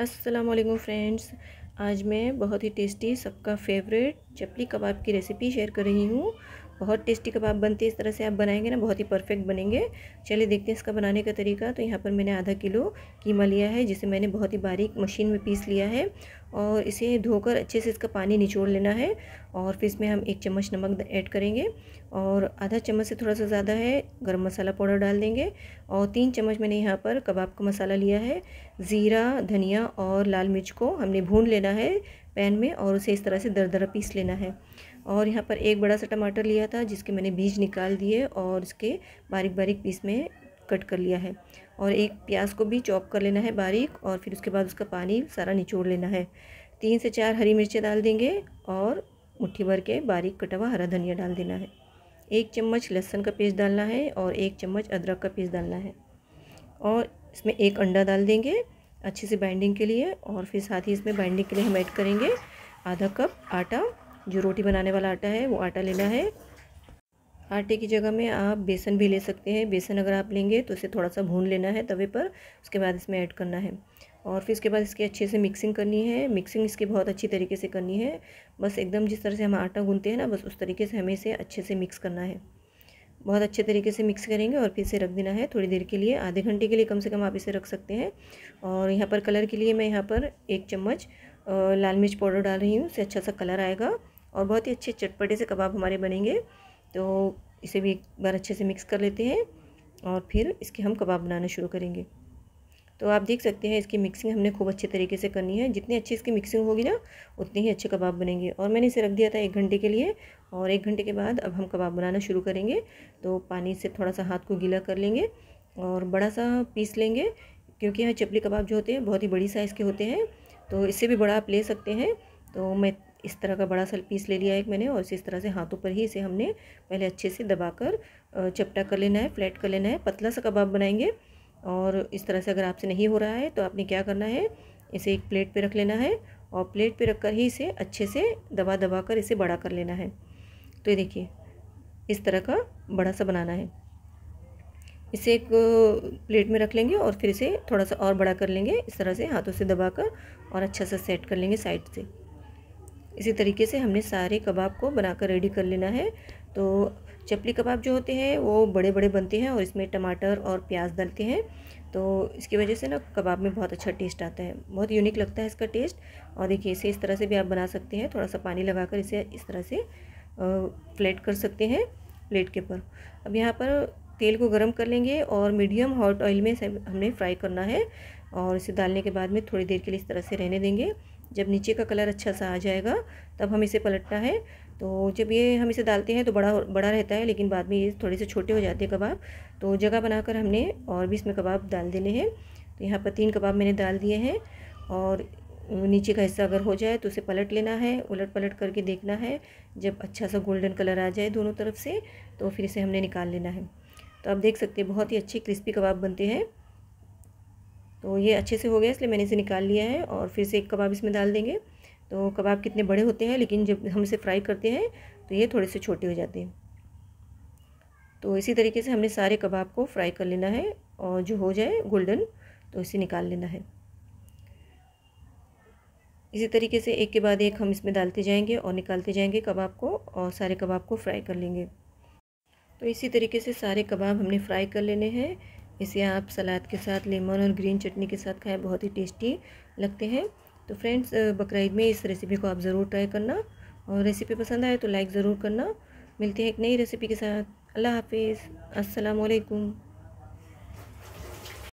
Aslam friends आज मैं बहुत ही टेस्टी सबका फेवरेट चपली कबाब की रेसिपी शेयर कर रही हूँ बहुत टेस्टी कबाब बनते हैं इस तरह से आप बनाएंगे ना बहुत ही परफेक्ट बनेंगे चलिए देखते हैं इसका बनाने का तरीका तो यहाँ पर मैंने आधा किलो कीमा लिया है जिसे मैंने बहुत ही बारीक मशीन में पीस लिया है और इसे धोकर अच्छे से इसका पानी निचोड़ लेना है और फिर इसमें हम एक चम्मच नमक ऐड करेंगे और आधा चम्मच से थोड़ा सा ज़्यादा है गर्म मसाला पाउडर डाल देंगे और तीन चम्मच मैंने यहाँ पर कबाब का मसाला लिया है ज़ीरा धनिया और लाल मिर्च को हमने भून लेना है पैन में और उसे इस तरह से दर दर पीस लेना है और यहाँ पर एक बड़ा सा टमाटर लिया था जिसके मैंने बीज निकाल दिए और इसके बारीक बारीक पीस में कट कर लिया है और एक प्याज को भी चॉप कर लेना है बारीक और फिर उसके बाद उसका पानी सारा निचोड़ लेना है तीन से चार हरी मिर्चें डाल देंगे और मुट्ठी भर के बारीक कटा हुआ हरा धनिया डाल देना है एक चम्मच लहसुन का पेस्ट डालना है और एक चम्मच अदरक का पेस्ट डालना है और इसमें एक अंडा डाल देंगे अच्छे से बाइंडिंग के लिए और फिर साथ ही इसमें बाइंडिंग के लिए हम ऐड करेंगे आधा कप आटा जो रोटी बनाने वाला आटा है वो आटा लेना है आटे की जगह में आप बेसन भी ले सकते हैं बेसन अगर आप लेंगे तो इसे थोड़ा सा भून लेना है तवे पर उसके बाद इसमें ऐड करना है और फिर इसके बाद इसकी अच्छे से मिक्सिंग करनी है मिक्सिंग इसकी बहुत अच्छी तरीके से करनी है बस एकदम जिस तरह से हम आटा गूनते हैं ना बस उस तरीके से हमें इसे अच्छे से मिक्स करना है बहुत अच्छे तरीके से मिक्स करेंगे और फिर इसे रख देना है थोड़ी देर के लिए आधे घंटे के लिए कम से कम आप इसे रख सकते हैं और यहाँ पर कलर के लिए मैं यहाँ पर एक चम्मच लाल मिर्च पाउडर डाल रही हूँ इससे अच्छा सा कलर आएगा और बहुत ही अच्छे चटपटे से कबाब हमारे बनेंगे तो इसे भी एक बार अच्छे से मिक्स कर लेते हैं और फिर इसके हम कबाब बनाना शुरू करेंगे तो आप देख सकते हैं इसकी मिक्सिंग हमने खूब अच्छे तरीके से करनी है जितनी अच्छी इसकी मिक्सिंग होगी ना उतने ही अच्छे कबाब बनेंगे और मैंने इसे रख दिया था एक घंटे के लिए और एक घंटे के बाद अब हम कबाब बनाना शुरू करेंगे तो पानी से थोड़ा सा हाथ को गीला कर लेंगे और बड़ा सा पीस लेंगे क्योंकि यहाँ चपली कबाब जो होते हैं बहुत ही बड़ी साइज़ के होते हैं तो इससे भी बड़ा आप ले सकते हैं तो मैं इस तरह का बड़ा सा पीस ले लिया एक मैंने और इस तरह से हाथों पर ही इसे हमने पहले अच्छे से दबाकर चपटा कर लेना है फ्लैट कर लेना है पतला सा कबाब बनाएंगे और इस तरह से अगर आपसे नहीं हो रहा है तो आपने क्या करना है इसे एक प्लेट पर रख लेना है और प्लेट पर रख कर ही इसे अच्छे से दबा दबा कर इसे बड़ा कर लेना है तो ये देखिए इस तरह का बड़ा सा बनाना है इसे एक प्लेट में रख लेंगे और फिर इसे थोड़ा सा और बड़ा कर लेंगे इस तरह से हाथों से दबा कर और अच्छा सा सेट कर लेंगे साइड से इसी तरीके से हमने सारे कबाब को बनाकर रेडी कर लेना है तो चपली कबाब जो होते हैं वो बड़े बड़े बनते हैं और इसमें टमाटर और प्याज डालते हैं तो इसकी वजह से ना कबाब में बहुत अच्छा टेस्ट आता है बहुत यूनिक लगता है इसका टेस्ट और देखिए इसे इस तरह से भी आप बना सकते हैं थोड़ा सा पानी लगाकर इसे इस तरह से फ्लेट कर सकते हैं प्लेट के ऊपर अब यहाँ पर तेल को गर्म कर लेंगे और मीडियम हॉट ऑयल में हमने फ्राई करना है और इसे डालने के बाद में थोड़ी देर के लिए इस तरह से रहने देंगे जब नीचे का कलर अच्छा सा आ जाएगा तब हम इसे पलटना है तो जब ये हम इसे डालते हैं तो बड़ा बड़ा रहता है लेकिन बाद में ये थोड़े से छोटे हो जाते हैं कबाब तो जगह बनाकर हमने और भी इसमें कबाब डाल देने हैं तो यहाँ पर तीन कबाब मैंने डाल दिए हैं और नीचे का हिस्सा अगर हो जाए तो उसे पलट लेना है उलट पलट करके देखना है जब अच्छा सा गोल्डन कलर आ जाए दोनों तरफ से तो फिर इसे हमने निकाल लेना है तो आप देख सकते हैं बहुत ही अच्छे क्रिस्पी कबाब बनते हैं तो ये अच्छे से हो गया इसलिए मैंने इसे निकाल लिया है और फिर से एक कबाब इसमें डाल देंगे तो कबाब कितने बड़े होते हैं लेकिन जब हम इसे फ्राई करते हैं तो ये थोड़े से छोटे हो जाते हैं तो इसी तरीके से हमने सारे कबाब को फ्राई कर लेना है और जो हो जाए गोल्डन तो इसे निकाल लेना है इसी तरीके से एक के बाद एक हम इसमें डालते जाएंगे और निकालते जाएंगे कबाब को और सारे कबाब को फ्राई कर लेंगे तो इसी तरीके से सारे कबाब हमने फ्राई कर लेने हैं इसे आप सलाद के साथ लेमन और ग्रीन चटनी के साथ खाएं बहुत ही टेस्टी लगते हैं तो फ्रेंड्स बकरा में इस रेसिपी को आप ज़रूर ट्राई करना और रेसिपी पसंद आए तो लाइक ज़रूर करना मिलते हैं एक नई रेसिपी के साथ अल्लाह हाफिज़ असलकम